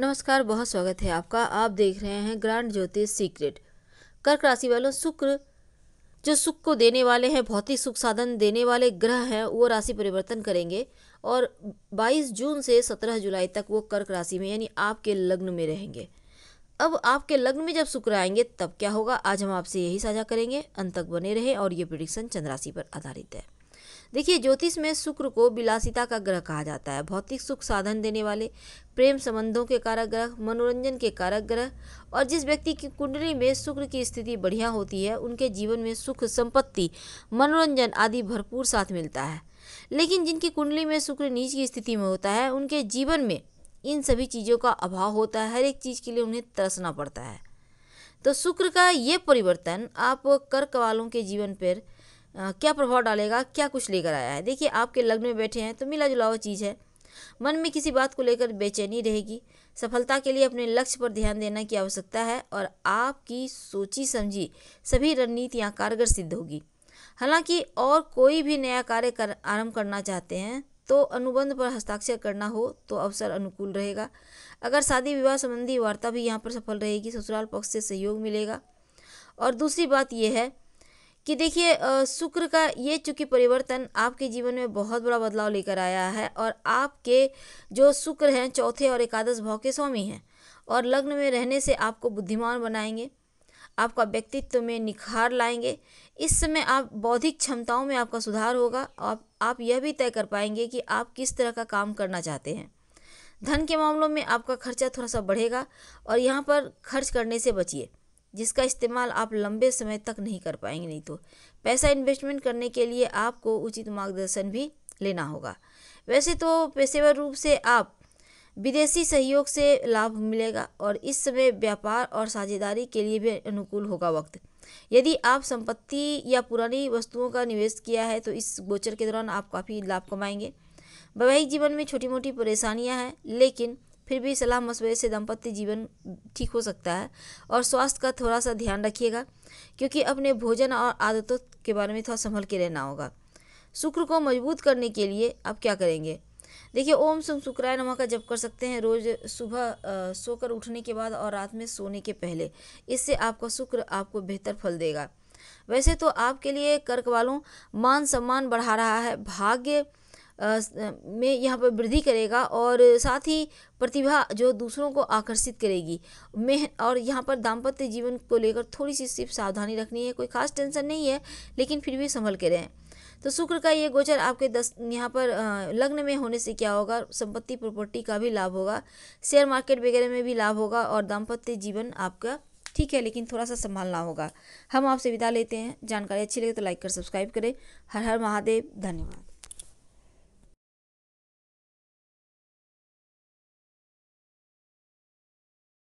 नमस्कार बहुत स्वागत है आपका आप देख रहे हैं ग्रांड ज्योतिष सीक्रेट कर्क राशि वालों शुक्र जो सुख को देने वाले हैं भौतिक सुख साधन देने वाले ग्रह हैं वो राशि परिवर्तन करेंगे और 22 जून से 17 जुलाई तक वो कर्क राशि में यानी आपके लग्न में रहेंगे अब आपके लग्न में जब शुक्र आएंगे तब क्या होगा आज हम आपसे यही साझा करेंगे अंत तक बने रहें और ये प्रिडिक्शन चंद्राशि पर आधारित है देखिए ज्योतिष में शुक्र को विलासिता का ग्रह कहा जाता है भौतिक सुख साधन देने वाले प्रेम संबंधों के कारक ग्रह मनोरंजन के कारक ग्रह और जिस व्यक्ति की कुंडली में शुक्र की स्थिति बढ़िया होती है उनके जीवन में सुख संपत्ति मनोरंजन आदि भरपूर साथ मिलता है लेकिन जिनकी कुंडली में शुक्र नीच की स्थिति में होता है उनके जीवन में इन सभी चीज़ों का अभाव होता है हर एक चीज़ के लिए उन्हें तरसना पड़ता है तो शुक्र का ये परिवर्तन आप कर्क वालों के जीवन पर क्या प्रभाव डालेगा क्या कुछ लेकर आया है देखिए आपके लग्न में बैठे हैं तो मिला जुला हुआ चीज़ है मन में किसी बात को लेकर बेचैनी रहेगी सफलता के लिए अपने लक्ष्य पर ध्यान देना की आवश्यकता है और आपकी सोची समझी सभी रणनीतियाँ कारगर सिद्ध होगी हालांकि और कोई भी नया कार्य कर आरम्भ करना चाहते हैं तो अनुबंध पर हस्ताक्षर करना हो तो अवसर अनुकूल रहेगा अगर शादी विवाह संबंधी वार्ता भी यहाँ पर सफल रहेगी ससुराल पक्ष से सहयोग मिलेगा और दूसरी बात यह है कि देखिए शुक्र का ये चूँकि परिवर्तन आपके जीवन में बहुत बड़ा बदलाव लेकर आया है और आपके जो शुक्र हैं चौथे और एकादश भाव के स्वामी हैं और लग्न में रहने से आपको बुद्धिमान बनाएंगे आपका व्यक्तित्व में निखार लाएंगे इस समय आप बौद्धिक क्षमताओं में आपका सुधार होगा आप आप यह भी तय कर पाएंगे कि आप किस तरह का काम करना चाहते हैं धन के मामलों में आपका खर्चा थोड़ा सा बढ़ेगा और यहाँ पर खर्च करने से बचिए जिसका इस्तेमाल आप लंबे समय तक नहीं कर पाएंगे नहीं तो पैसा इन्वेस्टमेंट करने के लिए आपको उचित मार्गदर्शन भी लेना होगा वैसे तो पेशेवर रूप से आप विदेशी सहयोग से लाभ मिलेगा और इस समय व्यापार और साझेदारी के लिए भी अनुकूल होगा वक्त यदि आप संपत्ति या पुरानी वस्तुओं का निवेश किया है तो इस गोचर के दौरान आप काफ़ी लाभ कमाएंगे वैवाहिक जीवन में छोटी मोटी परेशानियां हैं लेकिन फिर भी सलाह मशवरे से दंपत्ति जीवन ठीक हो सकता है और स्वास्थ्य का थोड़ा सा ध्यान रखिएगा क्योंकि अपने भोजन और आदतों के बारे में थोड़ा संभल के रहना होगा शुक्र को मजबूत करने के लिए आप क्या करेंगे देखिए ओम सुम शुक्राय नमः का जप कर सकते हैं रोज़ सुबह सोकर उठने के बाद और रात में सोने के पहले इससे आपका शुक्र आपको बेहतर फल देगा वैसे तो आपके लिए कर्क वालों मान सम्मान बढ़ा रहा है भाग्य में यहाँ पर वृद्धि करेगा और साथ ही प्रतिभा जो दूसरों को आकर्षित करेगी में और यहाँ पर दाम्पत्य जीवन को लेकर थोड़ी सी सिर्फ सावधानी रखनी है कोई खास टेंशन नहीं है लेकिन फिर भी संभल के रहें तो शुक्र का ये गोचर आपके दस यहाँ पर लग्न में होने से क्या होगा संपत्ति प्रॉपर्टी का भी लाभ होगा शेयर मार्केट वगैरह में भी लाभ होगा और दाम्पत्य जीवन आपका ठीक है लेकिन थोड़ा सा संभालना होगा हम आपसे विदा लेते हैं जानकारी अच्छी लगे तो लाइक कर सब्सक्राइब करें हर हर महादेव धन्यवाद